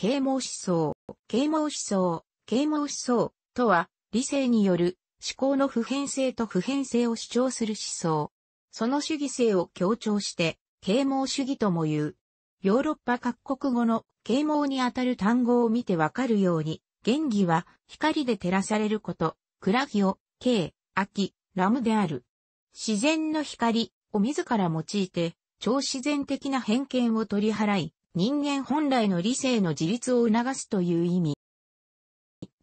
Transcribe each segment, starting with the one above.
啓蒙思想、啓蒙思想、啓蒙思想とは、理性による思考の普遍性と普遍性を主張する思想。その主義性を強調して、啓蒙主義とも言う。ヨーロッパ各国語の啓蒙にあたる単語を見てわかるように、原義は光で照らされること、暗義を、慶、秋、ラムである。自然の光を自ら用いて、超自然的な偏見を取り払い、人間本来の理性の自立を促すという意味。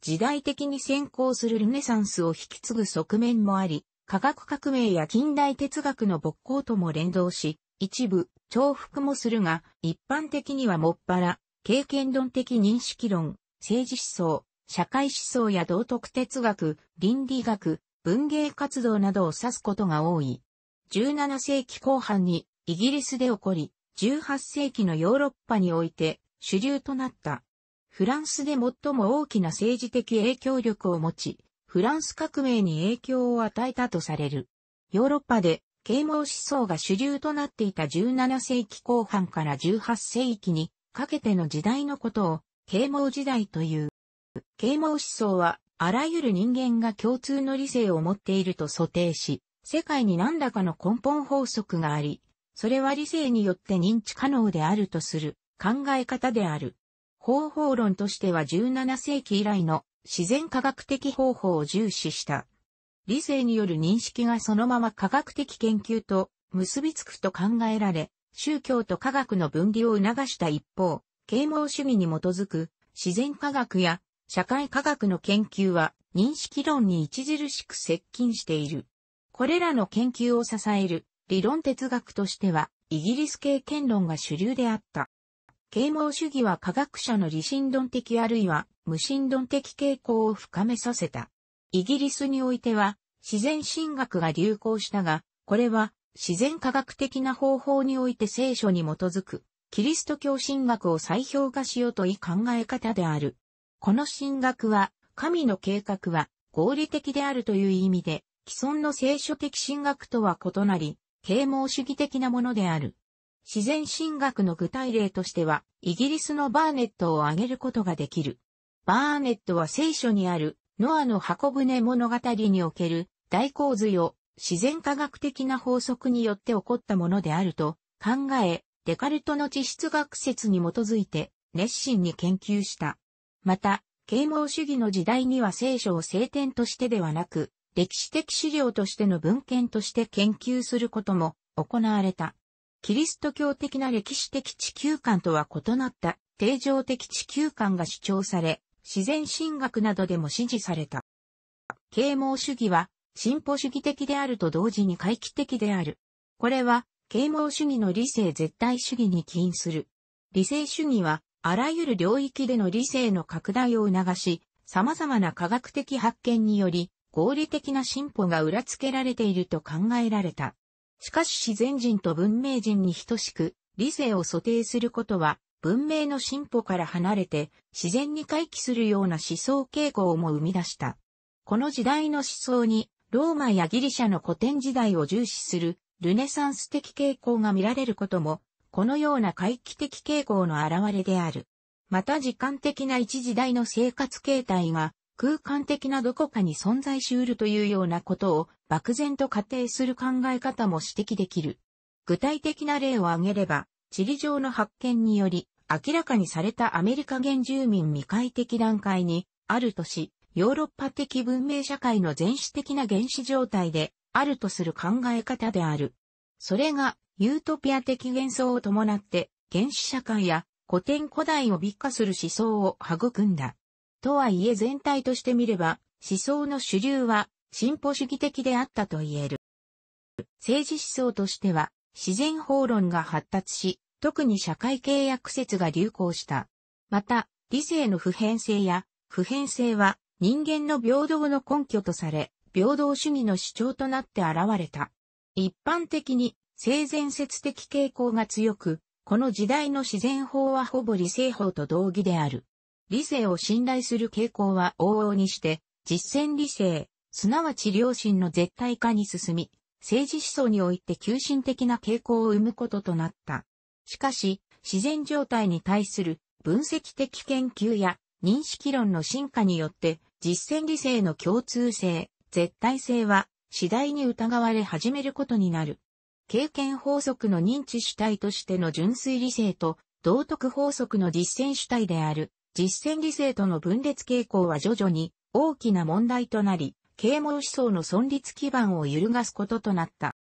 時代的に先行するルネサンスを引き継ぐ側面もあり、科学革命や近代哲学の勃興とも連動し、一部、重複もするが、一般的にはもっぱら、経験論的認識論、政治思想、社会思想や道徳哲学、倫理学、文芸活動などを指すことが多い。17世紀後半にイギリスで起こり、18世紀のヨーロッパにおいて主流となった。フランスで最も大きな政治的影響力を持ち、フランス革命に影響を与えたとされる。ヨーロッパで啓蒙思想が主流となっていた17世紀後半から18世紀にかけての時代のことを啓蒙時代という。啓蒙思想はあらゆる人間が共通の理性を持っていると想定し、世界に何らかの根本法則があり、それは理性によって認知可能であるとする考え方である。方法論としては17世紀以来の自然科学的方法を重視した。理性による認識がそのまま科学的研究と結びつくと考えられ、宗教と科学の分離を促した一方、啓蒙主義に基づく自然科学や社会科学の研究は認識論に著しく接近している。これらの研究を支える理論哲学としては、イギリス系験論が主流であった。啓蒙主義は科学者の理心論的あるいは無心論的傾向を深めさせた。イギリスにおいては自然神学が流行したが、これは自然科学的な方法において聖書に基づくキリスト教神学を再評価しようという考え方である。この神学は神の計画は合理的であるという意味で既存の聖書的神学とは異なり、啓蒙主義的なものである。自然神学の具体例としては、イギリスのバーネットを挙げることができる。バーネットは聖書にある、ノアの箱舟物語における大洪水を自然科学的な法則によって起こったものであると考え、デカルトの地質学説に基づいて熱心に研究した。また、啓蒙主義の時代には聖書を聖典としてではなく、歴史的資料としての文献として研究することも行われた。キリスト教的な歴史的地球観とは異なった定常的地球観が主張され、自然神学などでも支持された。啓蒙主義は進歩主義的であると同時に回帰的である。これは啓蒙主義の理性絶対主義に起因する。理性主義はあらゆる領域での理性の拡大を促し、様々な科学的発見により、合理的な進歩が裏付けられていると考えられた。しかし自然人と文明人に等しく、理性を素定することは、文明の進歩から離れて、自然に回帰するような思想傾向も生み出した。この時代の思想に、ローマやギリシャの古典時代を重視する、ルネサンス的傾向が見られることも、このような回帰的傾向の表れである。また時間的な一時代の生活形態が空間的などこかに存在し得るというようなことを漠然と仮定する考え方も指摘できる。具体的な例を挙げれば、地理上の発見により、明らかにされたアメリカ原住民未開的段階に、あるとし、ヨーロッパ的文明社会の全史的な原始状態で、あるとする考え方である。それが、ユートピア的幻想を伴って、原始社会や古典古代を美化する思想を育んだ。とはいえ全体として見れば、思想の主流は進歩主義的であったと言える。政治思想としては、自然法論が発達し、特に社会契約説が流行した。また、理性の普遍性や、普遍性は人間の平等の根拠とされ、平等主義の主張となって現れた。一般的に、性善説的傾向が強く、この時代の自然法はほぼ理性法と同義である。理性を信頼する傾向は往々にして、実践理性、すなわち良心の絶対化に進み、政治思想において急進的な傾向を生むこととなった。しかし、自然状態に対する分析的研究や認識論の進化によって、実践理性の共通性、絶対性は次第に疑われ始めることになる。経験法則の認知主体としての純粋理性と道徳法則の実践主体である実践理性との分裂傾向は徐々に大きな問題となり、啓蒙思想の存立基盤を揺るがすこととなった。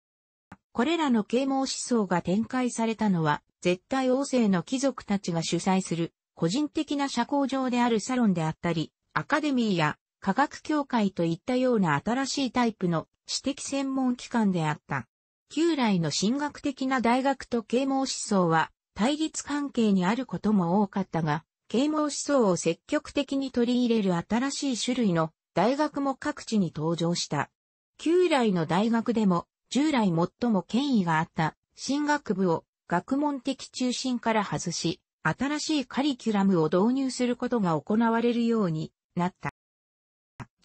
これらの啓蒙思想が展開されたのは、絶対王政の貴族たちが主催する、個人的な社交上であるサロンであったり、アカデミーや科学協会といったような新しいタイプの私的専門機関であった。旧来の神学的な大学と啓蒙思想は対立関係にあることも多かったが、啓蒙思想を積極的に取り入れる新しい種類の大学も各地に登場した。旧来の大学でも従来最も権威があった進学部を学問的中心から外し、新しいカリキュラムを導入することが行われるようになった。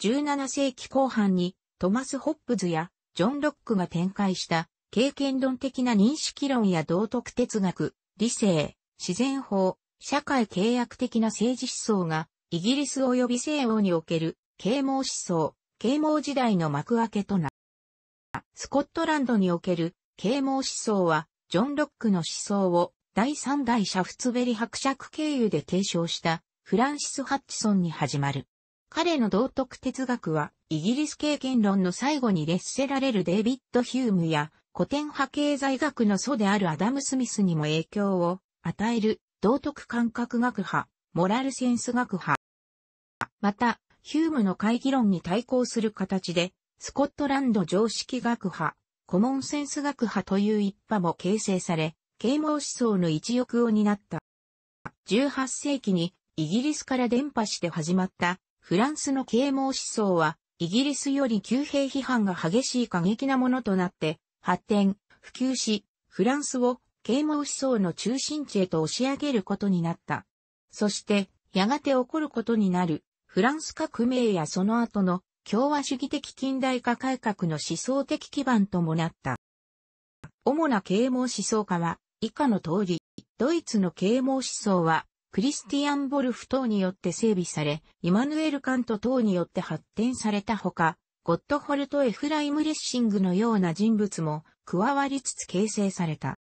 17世紀後半にトマス・ホップズやジョン・ロックが展開した経験論的な認識論や道徳哲学、理性、自然法、社会契約的な政治思想が、イギリス及び西欧における、啓蒙思想、啓蒙時代の幕開けとなった。スコットランドにおける、啓蒙思想は、ジョン・ロックの思想を、第三代シャフツベリ伯爵経由で提唱した、フランシス・ハッチソンに始まる。彼の道徳哲学は、イギリス経験論の最後に列せられるデイビッド・ヒュームや、古典派経済学の祖であるアダム・スミスにも影響を与える道徳感覚学派、モラルセンス学派。また、ヒュームの会議論に対抗する形で、スコットランド常識学派、コモンセンス学派という一派も形成され、啓蒙思想の一翼を担った。18世紀にイギリスから伝播して始まったフランスの啓蒙思想は、イギリスより旧兵批判が激しい過激なものとなって、発展、普及し、フランスを啓蒙思想の中心地へと押し上げることになった。そして、やがて起こることになる、フランス革命やその後の共和主義的近代化改革の思想的基盤ともなった。主な啓蒙思想家は、以下の通り、ドイツの啓蒙思想は、クリスティアン・ボルフ等によって整備され、イマヌエル・カント等によって発展されたほか、ゴットホルト・エフライム・レッシングのような人物も加わりつつ形成された。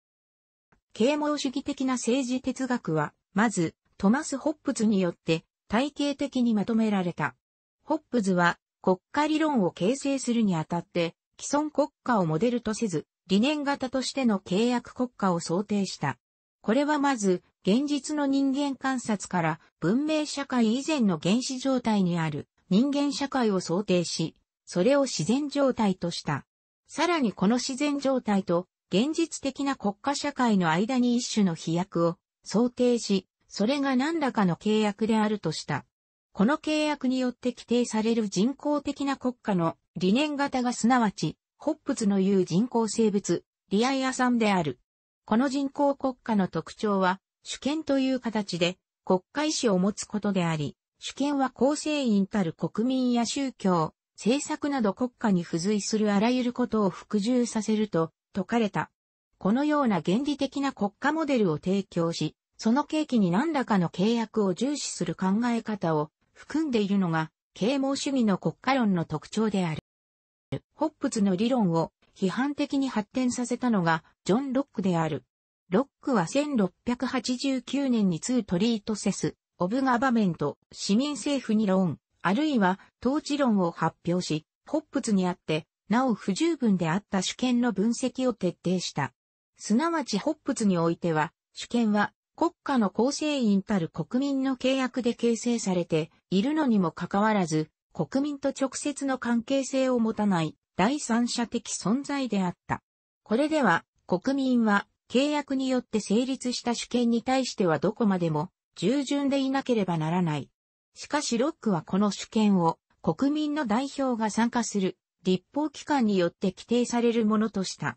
啓蒙主義的な政治哲学は、まず、トマス・ホップズによって体系的にまとめられた。ホップズは、国家理論を形成するにあたって、既存国家をモデルとせず、理念型としての契約国家を想定した。これはまず、現実の人間観察から文明社会以前の原始状態にある人間社会を想定し、それを自然状態とした。さらにこの自然状態と現実的な国家社会の間に一種の飛躍を想定し、それが何らかの契約であるとした。この契約によって規定される人工的な国家の理念型がすなわち、ホップズの言う人工生物、リアイアさんである。この人工国家の特徴は、主権という形で国家意志を持つことであり、主権は構成員たる国民や宗教、政策など国家に付随するあらゆることを服従させると説かれた。このような原理的な国家モデルを提供し、その契機に何らかの契約を重視する考え方を含んでいるのが、啓蒙主義の国家論の特徴である。ホップズの理論を批判的に発展させたのがジョン・ロックである。ロックは1689年に2トリートセス、オブガバメント、市民政府に論、あるいは統治論を発表し、ホップズにあってなお不十分であった主権の分析を徹底した。すなわちホップズにおいては、主権は国家の構成員たる国民の契約で形成されているのにもかかわらず、国民と直接の関係性を持たない第三者的存在であった。これでは国民は契約によって成立した主権に対してはどこまでも従順でいなければならない。しかしロックはこの主権を国民の代表が参加する立法機関によって規定されるものとした。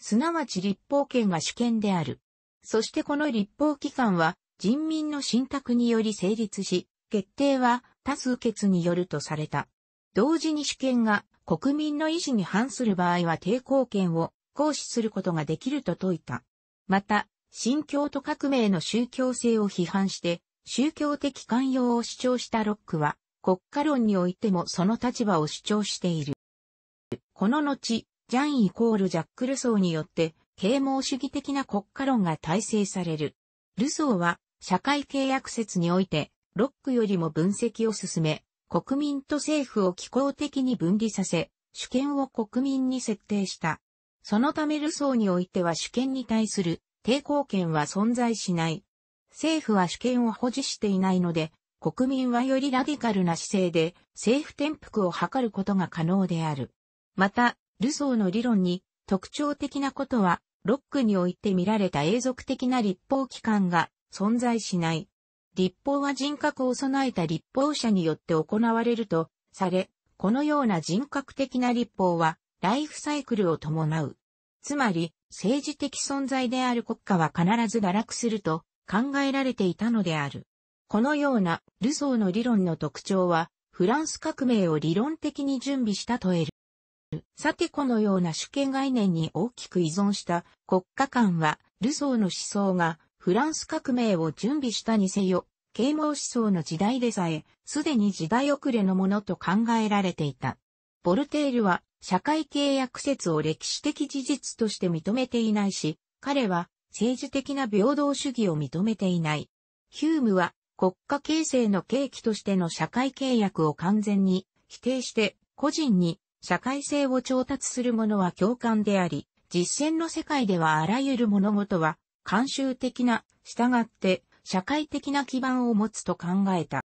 すなわち立法権が主権である。そしてこの立法機関は人民の信託により成立し、決定は多数決によるとされた。同時に主権が国民の意思に反する場合は抵抗権を行使することができると説いた。また、信教と革命の宗教性を批判して、宗教的寛容を主張したロックは、国家論においてもその立場を主張している。この後、ジャンイコールジャック・ルソーによって、啓蒙主義的な国家論が体制される。ルソーは、社会契約説において、ロックよりも分析を進め、国民と政府を機構的に分離させ、主権を国民に設定した。そのためルソーにおいては主権に対する抵抗権は存在しない。政府は主権を保持していないので、国民はよりラディカルな姿勢で政府転覆を図ることが可能である。また、ルソーの理論に特徴的なことは、ロックにおいて見られた永続的な立法機関が存在しない。立法は人格を備えた立法者によって行われるとされ、このような人格的な立法はライフサイクルを伴う。つまり、政治的存在である国家は必ず堕落すると考えられていたのである。このようなルソーの理論の特徴は、フランス革命を理論的に準備したと得る。る。さてこのような主権概念に大きく依存した国家間は、ルソーの思想がフランス革命を準備したにせよ、啓蒙思想の時代でさえ、すでに時代遅れのものと考えられていた。ボルテールは、社会契約説を歴史的事実として認めていないし、彼は政治的な平等主義を認めていない。ヒュームは国家形成の契機としての社会契約を完全に否定して個人に社会性を調達するものは共感であり、実践の世界ではあらゆる物事は、慣習的な、従って、社会的な基盤を持つと考えた。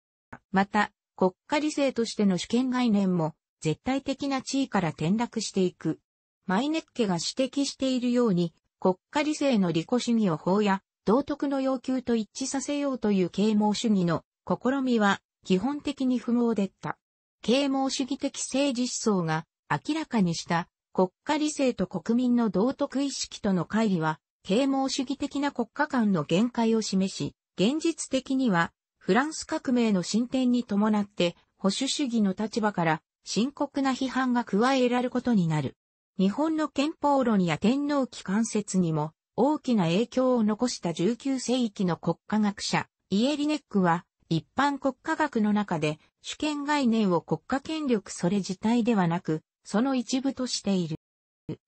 また、国家理性としての主権概念も、絶対的な地位から転落していく。マイネッケが指摘しているように、国家理性の利己主義を法や道徳の要求と一致させようという啓蒙主義の試みは基本的に不毛でった。啓蒙主義的政治思想が明らかにした国家理性と国民の道徳意識との乖離は、啓蒙主義的な国家間の限界を示し、現実的には、フランス革命の進展に伴って、保守主義の立場から深刻な批判が加えられることになる。日本の憲法論や天皇機関説にも大きな影響を残した19世紀の国家学者、イエリネックは、一般国家学の中で主権概念を国家権力それ自体ではなく、その一部としている。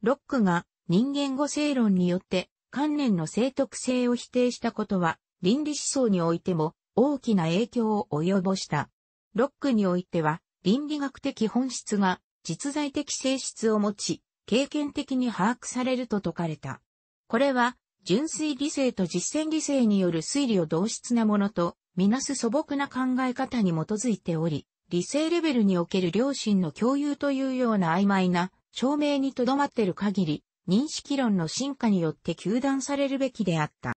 ロックが人間語性論によって観念の正徳性を否定したことは、倫理思想においても大きな影響を及ぼした。ロックにおいては、倫理学的本質が実在的性質を持ち、経験的に把握されると説かれた。これは、純粋理性と実践理性による推理を同質なものとみなす素朴な考え方に基づいており、理性レベルにおける良心の共有というような曖昧な証明にとどまっている限り、認識論の進化によって求断されるべきであった。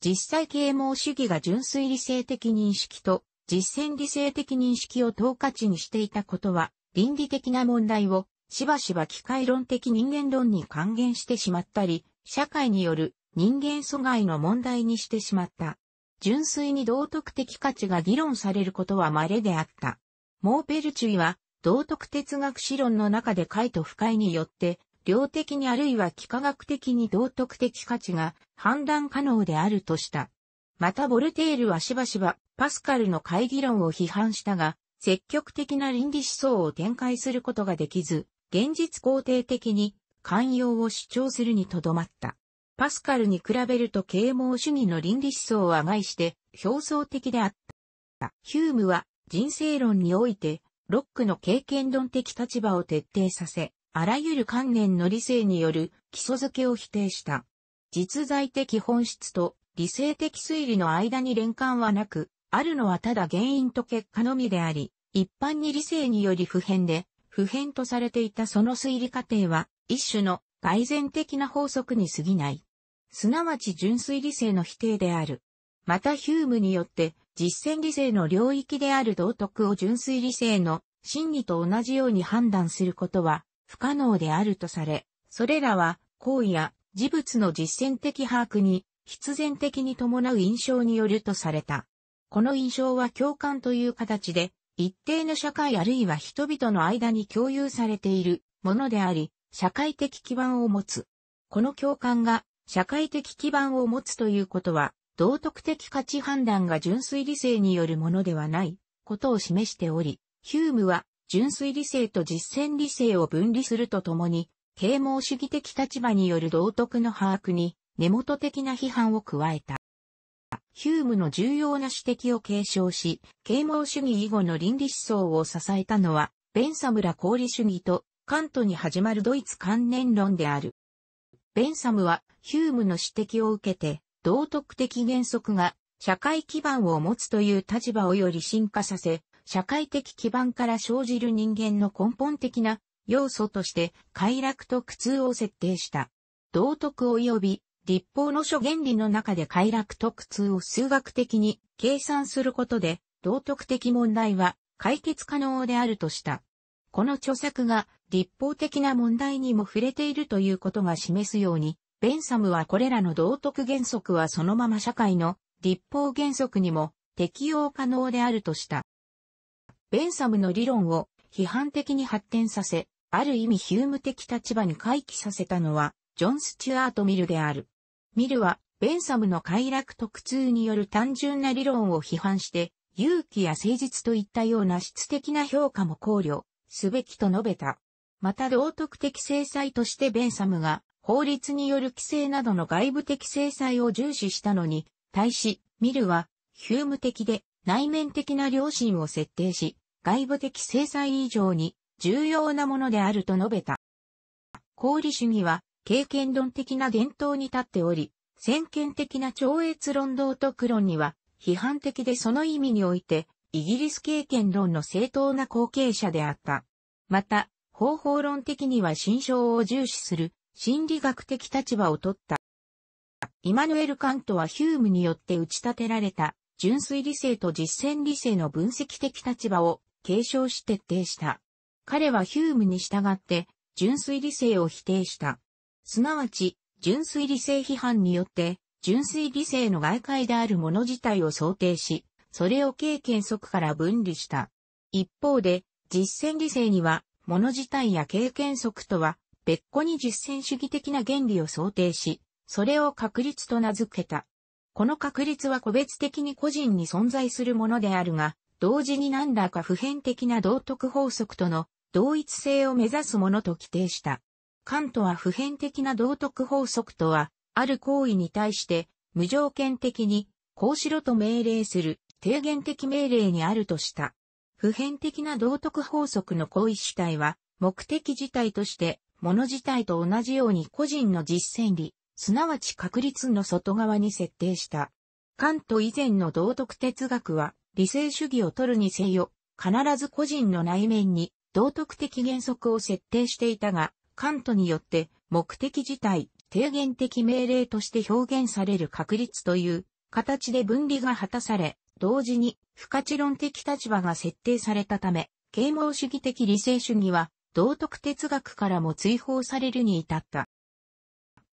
実際啓蒙主義が純粋理性的認識と実践理性的認識を等価値にしていたことは、倫理的な問題をしばしば機械論的人間論に還元してしまったり、社会による人間阻害の問題にしてしまった。純粋に道徳的価値が議論されることは稀であった。モーペルチュイは、道徳哲学史論の中で解と不解によって、量的にあるいは幾何学的に道徳的価値が判断可能であるとした。またボルテールはしばしばパスカルの会議論を批判したが、積極的な倫理思想を展開することができず、現実肯定的に寛容を主張するにとどまった。パスカルに比べると啓蒙主義の倫理思想は外して表層的であった。ヒュームは人生論においてロックの経験論的立場を徹底させ、あらゆる観念の理性による基礎づけを否定した。実在的本質と理性的推理の間に連関はなく、あるのはただ原因と結果のみであり、一般に理性により普遍で、普遍とされていたその推理過程は、一種の外然的な法則に過ぎない。すなわち純粋理性の否定である。またヒュームによって実践理性の領域である道徳を純粋理性の真理と同じように判断することは不可能であるとされ、それらは行為や事物の実践的把握に必然的に伴う印象によるとされた。この印象は共感という形で、一定の社会あるいは人々の間に共有されているものであり、社会的基盤を持つ。この共感が社会的基盤を持つということは、道徳的価値判断が純粋理性によるものではないことを示しており、ヒュームは純粋理性と実践理性を分離するとともに、啓蒙主義的立場による道徳の把握に根元的な批判を加えた。ヒュームの重要な指摘を継承し、啓蒙主義以後の倫理思想を支えたのは、ベンサムラ功理主義とカントに始まるドイツ観念論である。ベンサムはヒュームの指摘を受けて、道徳的原則が社会基盤を持つという立場をより進化させ、社会的基盤から生じる人間の根本的な要素として快楽と苦痛を設定した。道徳及び立法の諸原理の中で快楽と苦痛を数学的に計算することで道徳的問題は解決可能であるとした。この著作が立法的な問題にも触れているということが示すように、ベンサムはこれらの道徳原則はそのまま社会の立法原則にも適用可能であるとした。ベンサムの理論を批判的に発展させ、ある意味ヒューム的立場に回帰させたのは、ジョン・スチュアート・ミルである。ミルは、ベンサムの快楽特通による単純な理論を批判して、勇気や誠実といったような質的な評価も考慮すべきと述べた。また道徳的制裁としてベンサムが法律による規制などの外部的制裁を重視したのに、対し、ミルはヒューム的で内面的な良心を設定し、外部的制裁以上に重要なものであると述べた。功利主義は経験論的な伝統に立っており、先見的な超越論道徳論には批判的でその意味においてイギリス経験論の正当な後継者であった。また、方法論的には心象を重視する心理学的立場を取った。イマヌエル・カントはヒュームによって打ち立てられた純粋理性と実践理性の分析的立場を継承し徹底した。彼はヒュームに従って純粋理性を否定した。すなわち、純粋理性批判によって、純粋理性の外界であるもの自体を想定し、それを経験則から分離した。一方で、実践理性には、物自体や経験則とは、別個に実践主義的な原理を想定し、それを確率と名付けた。この確率は個別的に個人に存在するものであるが、同時に何らか普遍的な道徳法則との同一性を目指すものと規定した。カントは普遍的な道徳法則とは、ある行為に対して無条件的に、こうしろと命令する低限的命令にあるとした。普遍的な道徳法則の行為主体は、目的自体として、物自体と同じように個人の実践理、すなわち確率の外側に設定した。カント以前の道徳哲学は、理性主義を取るにせよ、必ず個人の内面に道徳的原則を設定していたが、カントによって目的自体、低限的命令として表現される確率という形で分離が果たされ、同時に不可知論的立場が設定されたため、啓蒙主義的理性主義は道徳哲学からも追放されるに至った。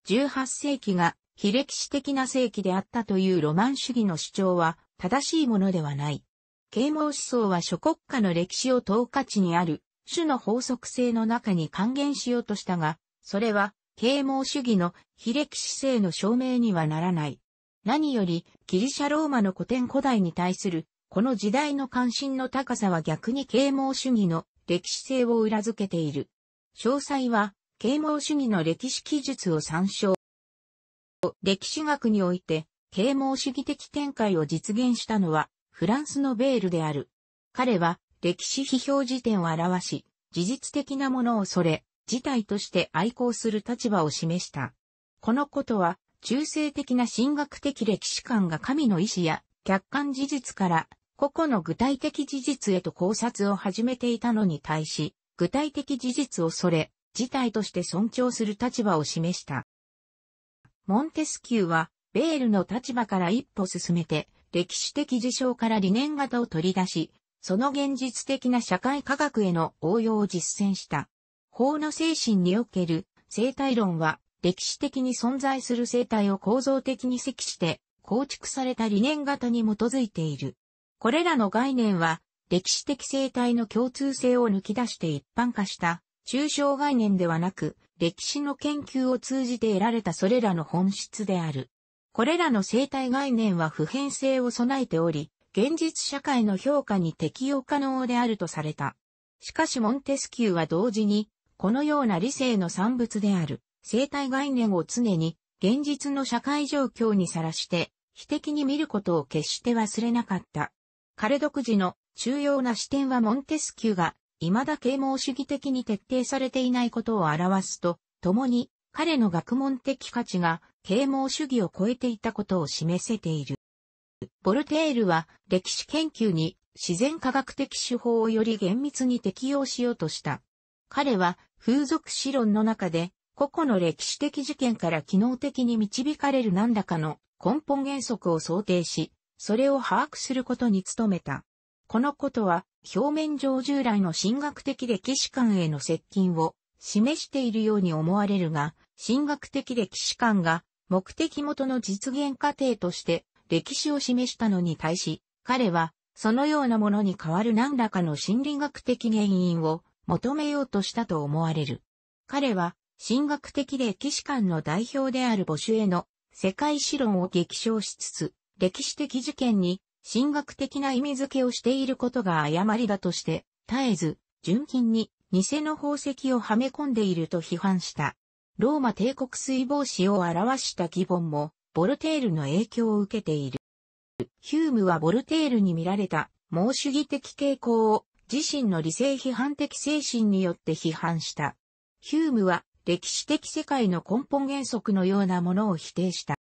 18世紀が非歴史的な世紀であったというロマン主義の主張は正しいものではない。啓蒙思想は諸国家の歴史を等価値にある種の法則性の中に還元しようとしたが、それは啓蒙主義の非歴史性の証明にはならない。何より、ギリシャ・ローマの古典古代に対する、この時代の関心の高さは逆に啓蒙主義の歴史性を裏付けている。詳細は、啓蒙主義の歴史記述を参照。歴史学において、啓蒙主義的展開を実現したのは、フランスのベールである。彼は、歴史批評辞典を表し、事実的なものをそれ、事態として愛好する立場を示した。このことは、中世的な神学的歴史観が神の意志や客観事実から個々の具体的事実へと考察を始めていたのに対し、具体的事実をそれ、事態として尊重する立場を示した。モンテスキューは、ベールの立場から一歩進めて、歴史的事象から理念型を取り出し、その現実的な社会科学への応用を実践した。法の精神における生態論は歴史的に存在する生態を構造的に積して構築された理念型に基づいている。これらの概念は歴史的生態の共通性を抜き出して一般化した抽象概念ではなく歴史の研究を通じて得られたそれらの本質である。これらの生態概念は普遍性を備えており、現実社会の評価に適用可能であるとされた。しかしモンテスキューは同時に、このような理性の産物である、生態概念を常に現実の社会状況にさらして、非的に見ることを決して忘れなかった。彼独自の重要な視点はモンテスキューが、未だ啓蒙主義的に徹底されていないことを表すと、共に、彼の学問的価値が、啓蒙主義を超えていたことを示せている。ボルテールは、歴史研究に、自然科学的手法をより厳密に適用しようとした。彼は、風俗史論の中で、個々の歴史的事件から機能的に導かれる何らかの根本原則を想定し、それを把握することに努めた。このことは、表面上従来の神学的歴史観への接近を示しているように思われるが、神学的歴史観が目的元の実現過程として歴史を示したのに対し、彼はそのようなものに代わる何らかの心理学的原因を求めようとしたと思われる。彼は神学的歴史観の代表である母主への世界史論を激称しつつ、歴史的事件に神学的な意味付けをしていることが誤りだとして、絶えず、純金に偽の宝石をはめ込んでいると批判した。ローマ帝国水防止を表した疑問も、ボルテールの影響を受けている。ヒュームはボルテールに見られた、猛主義的傾向を、自身の理性批判的精神によって批判した。ヒュームは、歴史的世界の根本原則のようなものを否定した。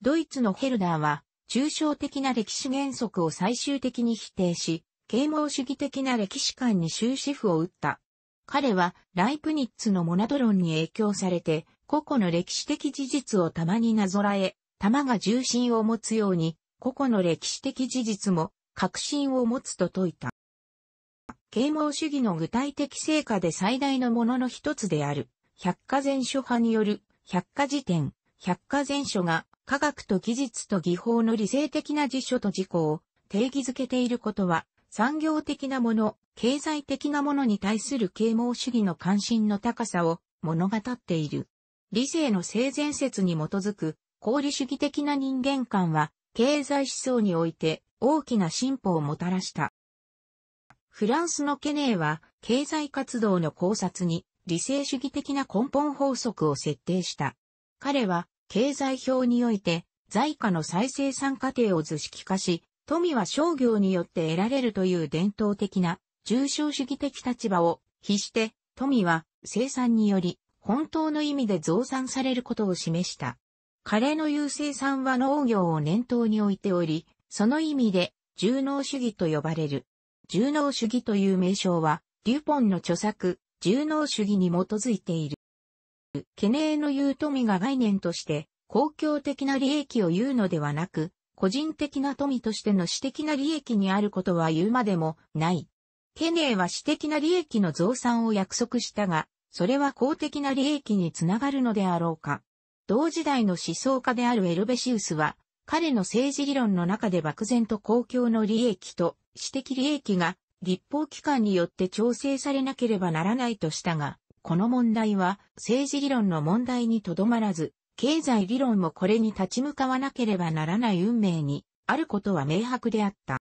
ドイツのヘルダーは、抽象的な歴史原則を最終的に否定し、啓蒙主義的な歴史観に終止符を打った。彼は、ライプニッツのモナドロンに影響されて、個々の歴史的事実を玉になぞらえ、玉が重心を持つように、個々の歴史的事実も、確信を持つと説いた。啓蒙主義の具体的成果で最大のものの一つである。百科全書派による百科事典、百科全書が科学と技術と技法の理性的な辞書と事項を定義づけていることは産業的なもの、経済的なものに対する啓蒙主義の関心の高さを物語っている。理性の性善説に基づく功利主義的な人間観は経済思想において大きな進歩をもたらした。フランスのケネーは経済活動の考察に理性主義的な根本法則を設定した。彼は、経済表において、財貨の再生産過程を図式化し、富は商業によって得られるという伝統的な重症主義的立場を比して、富は生産により本当の意味で増産されることを示した。彼の優生産は農業を念頭に置いており、その意味で重農主義と呼ばれる。重農主義という名称は、デュポンの著作、重能主義に基づいている。ケネーの言う富が概念として、公共的な利益を言うのではなく、個人的な富としての私的な利益にあることは言うまでもない。ケネーは私的な利益の増産を約束したが、それは公的な利益につながるのであろうか。同時代の思想家であるエルベシウスは、彼の政治理論の中で漠然と公共の利益と私的利益が立法機関によって調整されなければならないとしたが、この問題は政治理論の問題にとどまらず、経済理論もこれに立ち向かわなければならない運命にあることは明白であった。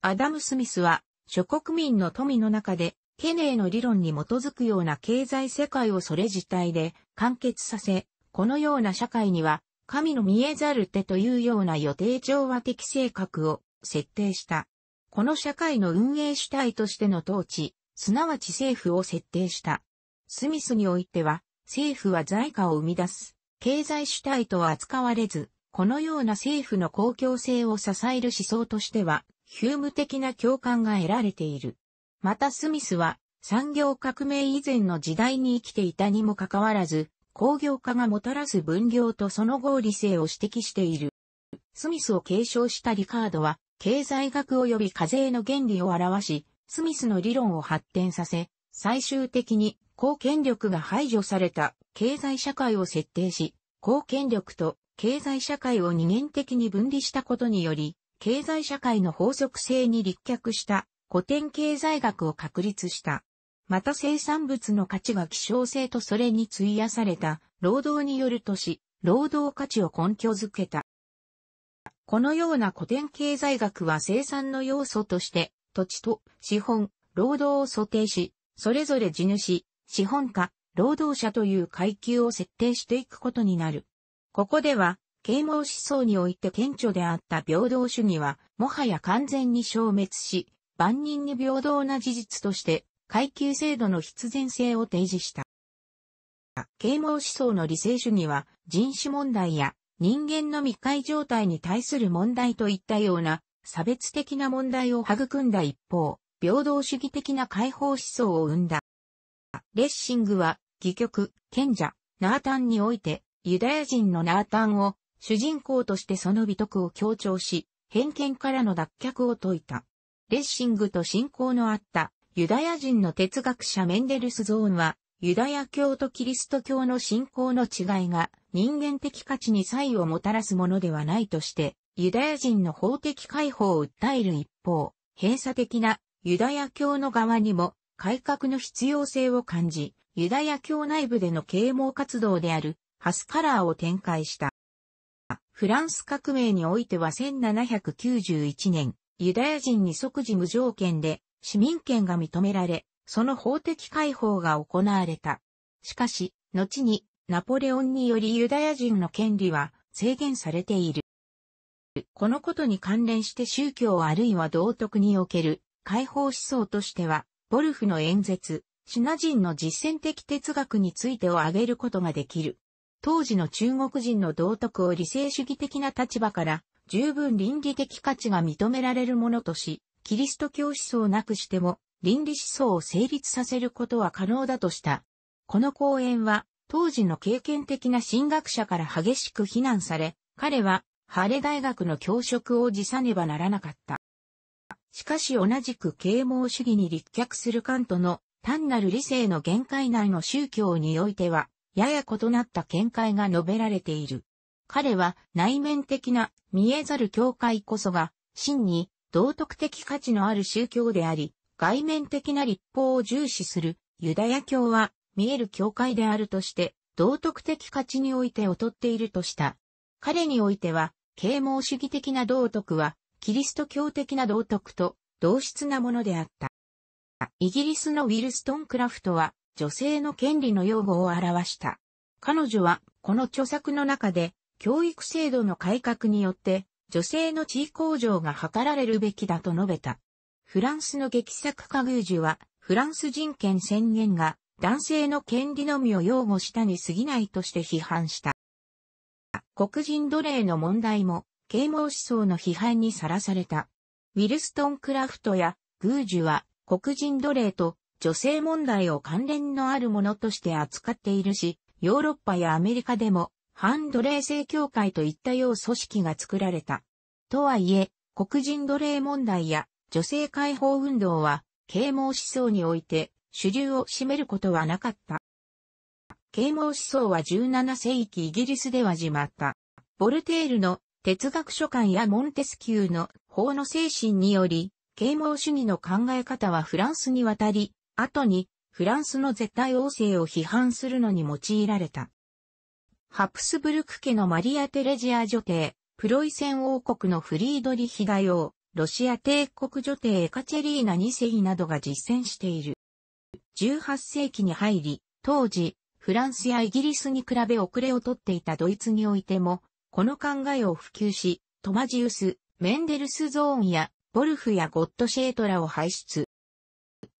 アダム・スミスは諸国民の富の中で、ケネーの理論に基づくような経済世界をそれ自体で完結させ、このような社会には神の見えざる手というような予定調和的性格を設定した。この社会の運営主体としての統治、すなわち政府を設定した。スミスにおいては、政府は財貨を生み出す、経済主体とは扱われず、このような政府の公共性を支える思想としては、ヒューム的な共感が得られている。またスミスは、産業革命以前の時代に生きていたにもかかわらず、工業化がもたらす分業とその合理性を指摘している。スミスを継承したリカードは、経済学及び課税の原理を表し、スミスの理論を発展させ、最終的に公権力が排除された経済社会を設定し、公権力と経済社会を二元的に分離したことにより、経済社会の法則性に立脚した古典経済学を確立した。また生産物の価値が希少性とそれに費やされた労働による都市、労働価値を根拠づけた。このような古典経済学は生産の要素として、土地と資本、労働を想定し、それぞれ地主、資本家、労働者という階級を設定していくことになる。ここでは、啓蒙思想において顕著であった平等主義は、もはや完全に消滅し、万人に平等な事実として、階級制度の必然性を提示した。啓蒙思想の理性主義は、人種問題や人間の未開状態に対する問題といったような差別的な問題を育んだ一方、平等主義的な解放思想を生んだ。レッシングは、戯曲、賢者、ナータンにおいて、ユダヤ人のナータンを主人公としてその美徳を強調し、偏見からの脱却を説いた。レッシングと信仰のあったユダヤ人の哲学者メンデルスゾーンは、ユダヤ教とキリスト教の信仰の違いが人間的価値に差異をもたらすものではないとして、ユダヤ人の法的解放を訴える一方、閉鎖的なユダヤ教の側にも改革の必要性を感じ、ユダヤ教内部での啓蒙活動であるハスカラーを展開した。フランス革命においては1791年、ユダヤ人に即時無条件で市民権が認められ、その法的解放が行われた。しかし、後にナポレオンによりユダヤ人の権利は制限されている。このことに関連して宗教あるいは道徳における解放思想としては、ボルフの演説、シナ人の実践的哲学についてを挙げることができる。当時の中国人の道徳を理性主義的な立場から十分倫理的価値が認められるものとし、キリスト教思想なくしても倫理思想を成立させることは可能だとした。この講演は当時の経験的な進学者から激しく非難され、彼は、ハレ大学の教職を辞さねばならなかった。しかし同じく啓蒙主義に立脚するカントの単なる理性の限界内の宗教においては、やや異なった見解が述べられている。彼は内面的な見えざる教会こそが、真に道徳的価値のある宗教であり、外面的な立法を重視するユダヤ教は見える教会であるとして、道徳的価値において劣っているとした。彼においては、啓蒙主義的な道徳は、キリスト教的な道徳と同質なものであった。イギリスのウィルストン・クラフトは、女性の権利の擁護を表した。彼女は、この著作の中で、教育制度の改革によって、女性の地位向上が図られるべきだと述べた。フランスの劇作家グージュは、フランス人権宣言が男性の権利のみを擁護したに過ぎないとして批判した。黒人奴隷の問題も、啓蒙思想の批判にさらされた。ウィルストン・クラフトやグージュは黒人奴隷と女性問題を関連のあるものとして扱っているし、ヨーロッパやアメリカでも反奴隷制協会といったよう組織が作られた。とはいえ、黒人奴隷問題や女性解放運動は啓蒙思想において主流を占めることはなかった。啓蒙思想は17世紀イギリスでは始まった。ボルテールの哲学書簡やモンテスキューの法の精神により、啓蒙主義の考え方はフランスに渡り、後にフランスの絶対王政を批判するのに用いられた。ハプスブルク家のマリア・テレジア女帝、プロイセン王国のフリードリヒ大王、ロシア帝国女帝エカチェリーナ2世などが実践している。18世紀に入り、当時、フランスやイギリスに比べ遅れをとっていたドイツにおいても、この考えを普及し、トマジウス、メンデルスゾーンや、ボルフやゴッドシェートラを輩出。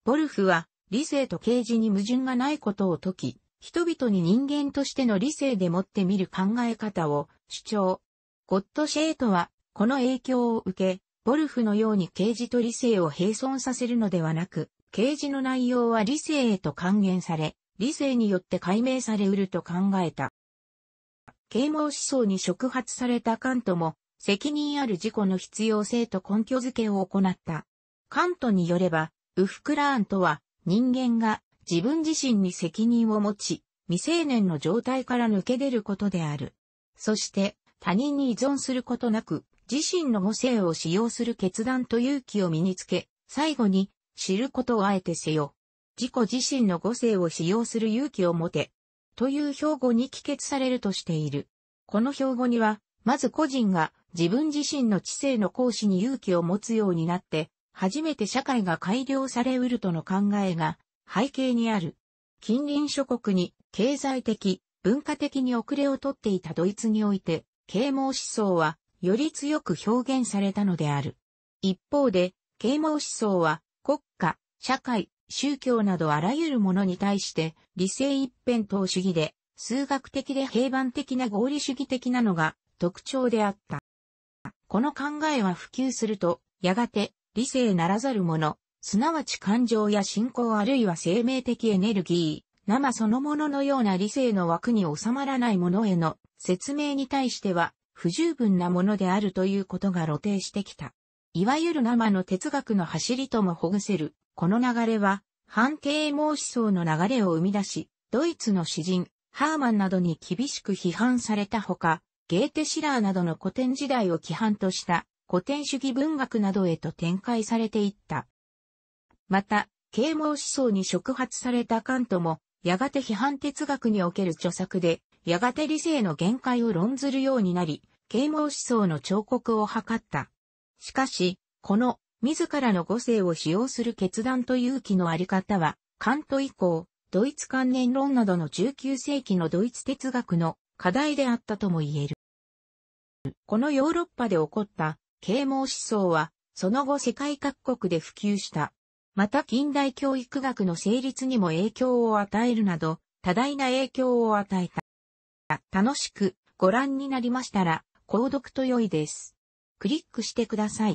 ボルフは、理性と刑事に矛盾がないことを解き、人々に人間としての理性でもって見る考え方を主張。ゴッドシェートは、この影響を受け、ボルフのように刑事と理性を並存させるのではなく、啓示の内容は理性へと還元され、理性によって解明されうると考えた。啓蒙思想に触発されたカントも、責任ある自己の必要性と根拠づけを行った。カントによれば、ウフクラーンとは、人間が自分自身に責任を持ち、未成年の状態から抜け出ることである。そして、他人に依存することなく、自身の母性を使用する決断と勇気を身につけ、最後に知ることをあえてせよ。自己自身の語性を使用する勇気を持て。という標語に帰結されるとしている。この標語には、まず個人が自分自身の知性の行使に勇気を持つようになって、初めて社会が改良されうるとの考えが背景にある。近隣諸国に経済的、文化的に遅れをとっていたドイツにおいて、啓蒙思想はより強く表現されたのである。一方で、啓蒙思想は国家、社会、宗教などあらゆるものに対して理性一辺倒主義で数学的で平板的な合理主義的なのが特徴であった。この考えは普及すると、やがて理性ならざるもの、すなわち感情や信仰あるいは生命的エネルギー、生そのもののような理性の枠に収まらないものへの説明に対しては不十分なものであるということが露呈してきた。いわゆる生の哲学の走りともほぐせる。この流れは、反啓蒙思想の流れを生み出し、ドイツの詩人、ハーマンなどに厳しく批判されたほか、ゲーテシラーなどの古典時代を規範とした古典主義文学などへと展開されていった。また、啓蒙思想に触発されたカントも、やがて批判哲学における著作で、やがて理性の限界を論ずるようになり、啓蒙思想の彫刻を図った。しかし、この自らの語性を使用する決断と勇気のあり方は、カント以降、ドイツ関連論などの19世紀のドイツ哲学の課題であったとも言える。このヨーロッパで起こった啓蒙思想は、その後世界各国で普及した。また近代教育学の成立にも影響を与えるなど、多大な影響を与えた。楽しくご覧になりましたら、購読と良いです。クリックしてください。